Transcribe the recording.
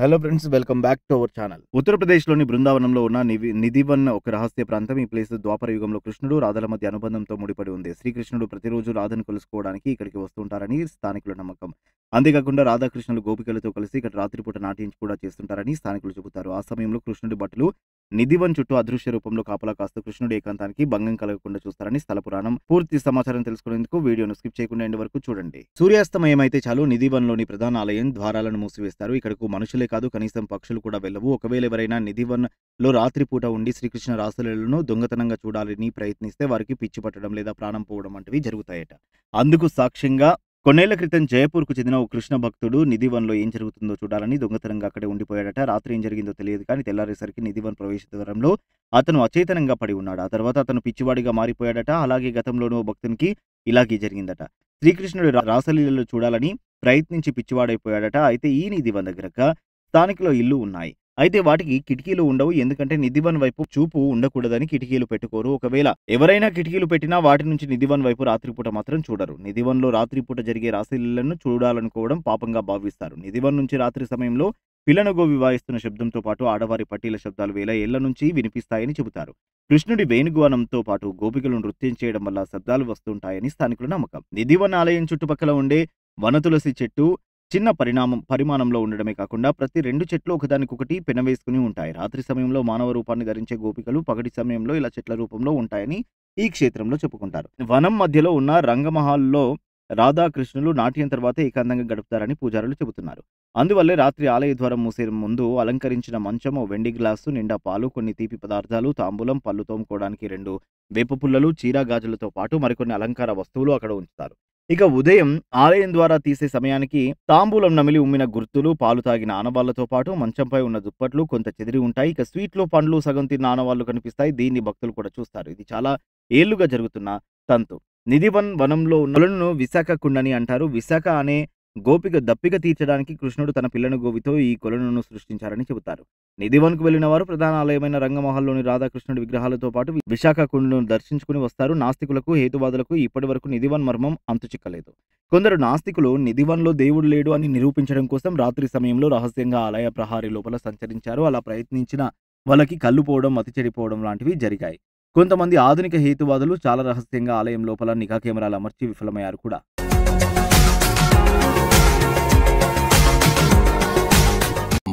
hello friends welcome back to our channel ఉత్తరప్రదేశ్లోని బృందావనంలో ఉన్న నిధివన్ ఒక రహస్య ప్రాంతం ఈ ప్లేస్ ద్వాపర యుగంలో కృష్ణుడు రాధల మధ్య అనుబంధంతో ముడిపడి ఉంది శ్రీకృష్ణుడు ప్రతిరోజు రాధను కలుసుకోవడానికి ఇక్కడికి వస్తుంటారని స్థానికుల నమ్మకం అంతేకాకుండా రాధాకృష్ణులు గోపికలతో కలిసి ఇక్కడ రాత్రిపూట నాటించి కూడా చేస్తుంటారని స్థానికులు చెబుతారు ఆ సమయంలో కృష్ణుడి బట్టలు నిధివన్ చుట్టూ అదృశ్య రూపంలో కాపలా కాస్తూ కృష్ణుడు ఏకాంతానికి భంగం కలగకుండా చూస్తారని స్థల పురాణం పూర్తి సమాచారం తెలుసుకునేందుకు వీడియోను స్కిప్ చేయకుండా ఎండి వరకు చూడండి సూర్యాస్తమయం అయితే చాలు లోని ప్రధాన ఆలయం ద్వారాలను మూసివేస్తారు ఇక్కడకు మనుషులే కాదు కనీసం పక్షులు కూడా వెళ్ళవు ఒకవేళ ఎవరైనా నిధివన్ లో రాత్రిపూట ఉండి శ్రీకృష్ణ రాసులను దొంగతనంగా చూడాలని ప్రయత్నిస్తే వారికి పిచ్చి పట్టడం లేదా ప్రాణం పోవడం వంటివి జరుగుతాయట అందుకు సాక్ష్యంగా కొన్నేళ్ల క్రితం జయపూర్కు చెందిన ఓ కృష్ణ భక్తుడు నిధివన్లో ఏం జరుగుతుందో చూడాలని దొంగతనంగా అక్కడే ఉండిపోయాడట రాత్రి ఏం జరిగిందో తెలియదు కానీ తెల్లారేసరికి నిధివన్ ప్రవేశ ద్వారంలో అతను అచేతనంగా పడి ఉన్నాడు ఆ తర్వాత అతను పిచ్చివాడిగా మారిపోయాడట అలాగే గతంలోనూ భక్తునికి ఇలాగే జరిగిందట శ్రీకృష్ణుడు రాసలీలలో చూడాలని ప్రయత్నించి పిచ్చివాడైపోయాడట అయితే ఈ నిధివన్ దగ్గరగా స్థానికుల ఇల్లు ఉన్నాయి అయితే వాటికి కిటికీలు ఉండవు ఎందుకంటే నిధివన్ వైపు చూపు ఉండకూడదని కిటికీలు పెట్టుకోరు ఒకవేళ ఎవరైనా కిటికీలు పెట్టినా వాటి నుంచి నిధివన్ వైపు రాత్రిపూట మాత్రం చూడరు నిధివన్లో రాత్రిపూట జరిగే రాశిలను చూడాలనుకోవడం పాపంగా భావిస్తారు నిధివన్ నుంచి రాత్రి సమయంలో పిల్లనగో వివాయిస్తున్న శబ్దంతో పాటు ఆడవారి పట్టీల శబ్దాలు వేల ఏళ్ల నుంచి వినిపిస్తాయని చెబుతారు కృష్ణుడి వేణుగానంతో పాటు గోపికలు నృత్యం చేయడం వల్ల శబ్దాలు వస్తుంటాయని స్థానికుల నమ్మకం నిధివన్ ఆలయం చుట్టుపక్కల ఉండే వనతులసి చెట్టు చిన్న పరిణామం పరిమాణంలో ఉండడమే కాకుండా ప్రతి రెండు చెట్లు ఒకదానికొకటి పెనవేసుకుని ఉంటాయి రాత్రి సమయంలో మానవ రూపాన్ని ధరించే గోపికలు పగటి సమయంలో ఇలా చెట్ల రూపంలో ఉంటాయని ఈ క్షేత్రంలో చెప్పుకుంటారు వనం మధ్యలో ఉన్న రంగమహాల్లో రాధాకృష్ణులు నాట్యం తర్వాత ఏకాంతంగా గడుపుతారని పూజారులు చెబుతున్నారు అందువల్లే రాత్రి ఆలయ ద్వారం మూసే ముందు అలంకరించిన మంచం వెండి గ్లాసు నిండా పాలు కొన్ని తీపి పదార్థాలు తాంబూలం పళ్ళు తోముకోవడానికి రెండు వేప పుల్లలు చీరా గాజులతో పాటు మరికొన్ని అలంకార వస్తువులు అక్కడ ఉంచుతారు ఇక ఉదయం ఆలయం ద్వారా తీసే సమయానికి తాంబూలం నమిలి ఉమ్మిన గుర్తులు పాలు తాగిన ఆనవాళ్లతో పాటు మంచంపై ఉన్న దుప్పట్లు కొంత చెదిరి ఉంటాయి ఇక స్వీట్లు పండ్లు సగం తిన్న ఆనవాళ్లు కనిపిస్తాయి దీన్ని భక్తులు కూడా చూస్తారు ఇది చాలా ఏళ్లుగా జరుగుతున్న తంతు నిధివన్ వనంలో నలును విశాఖ కుండని అంటారు విశాఖ అనే గోపిక దప్పిక తీర్చడానికి కృష్ణుడు తన పిల్లను గోపితో ఈ కొలను సృష్టించారని చెబుతారు నిధివన్కు వెళ్లిన వారు ప్రధాన ఆలయమైన రంగమహల్లోని రాధాకృష్ణుడి విగ్రహాలతో పాటు విశాఖ కుండును దర్శించుకుని వస్తారు నాస్తికులకు హేతువాదులకు ఇప్పటి వరకు నిధివన్ మర్మం అంతు చిక్కలేదు కొందరు నాస్తికులు నిధివన్లో దేవుడు లేడు అని నిరూపించడం కోసం రాత్రి సమయంలో రహస్యంగా ఆలయ ప్రహారీ లోపల సంచరించారు అలా ప్రయత్నించిన వాళ్ళకి కళ్ళు పోవడం మతి చెడిపోవడం లాంటివి జరిగాయి కొంతమంది ఆధునిక హేతువాదులు చాలా రహస్యంగా ఆలయం లోపల నిఘా కెమెరాలు అమర్చి విఫలమయ్యారు కూడా